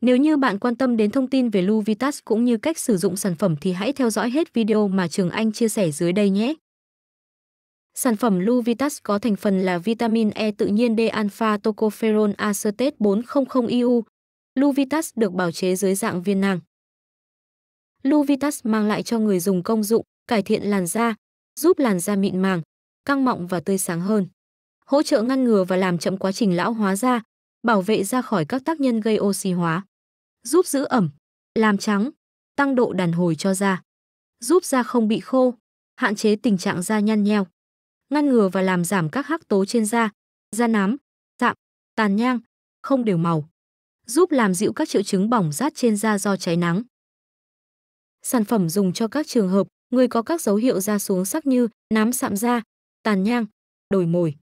Nếu như bạn quan tâm đến thông tin về Luvitas cũng như cách sử dụng sản phẩm thì hãy theo dõi hết video mà Trường Anh chia sẻ dưới đây nhé. Sản phẩm Luvitas có thành phần là vitamin E tự nhiên D-alpha tocopherol acetate 400EU. Luvitas được bào chế dưới dạng viên nang. Luvitas mang lại cho người dùng công dụng cải thiện làn da, giúp làn da mịn màng, căng mọng và tươi sáng hơn. Hỗ trợ ngăn ngừa và làm chậm quá trình lão hóa da, bảo vệ ra khỏi các tác nhân gây oxy hóa, giúp giữ ẩm, làm trắng, tăng độ đàn hồi cho da, giúp da không bị khô, hạn chế tình trạng da nhăn nheo, ngăn ngừa và làm giảm các hắc tố trên da, da nám, tạm, tàn nhang, không đều màu, giúp làm dịu các triệu chứng bỏng rát trên da do cháy nắng. Sản phẩm dùng cho các trường hợp người có các dấu hiệu da xuống sắc như nám sạm da, tàn nhang, đổi mồi.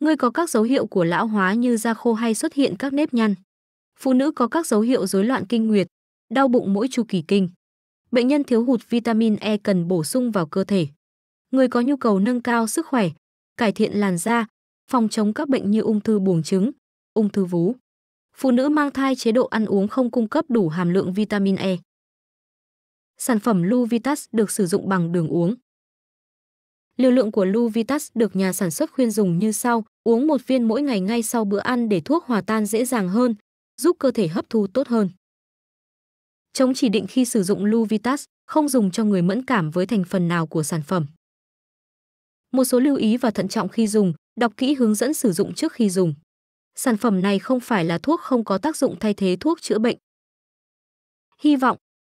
Ngươi có các dấu hiệu của lão hóa như da khô hay xuất hiện các nếp nhăn. Phụ nữ có các dấu hiệu rối loạn kinh nguyệt, đau bụng mỗi chu kỳ kinh. Bệnh nhân thiếu hụt vitamin E cần bổ sung vào cơ thể. Người có nhu cầu nâng cao sức khỏe, cải thiện làn da, phòng chống các bệnh như ung thư buồng trứng, ung thư vú. Phụ nữ mang thai chế độ ăn uống không cung cấp đủ hàm lượng vitamin E. Sản phẩm Luvitas được sử dụng bằng đường uống. Liều lượng của Luvitas được nhà sản xuất khuyên dùng như sau, uống một viên mỗi ngày ngay sau bữa ăn để thuốc hòa tan dễ dàng hơn, giúp cơ thể hấp thu tốt hơn. Chống chỉ định khi sử dụng Luvitas, không dùng cho người mẫn cảm với thành phần nào của sản phẩm. Một số lưu ý và thận trọng khi dùng, đọc kỹ hướng dẫn sử dụng trước khi dùng. Sản phẩm này không phải là thuốc không có tác dụng thay thế thuốc chữa bệnh. Hy vọng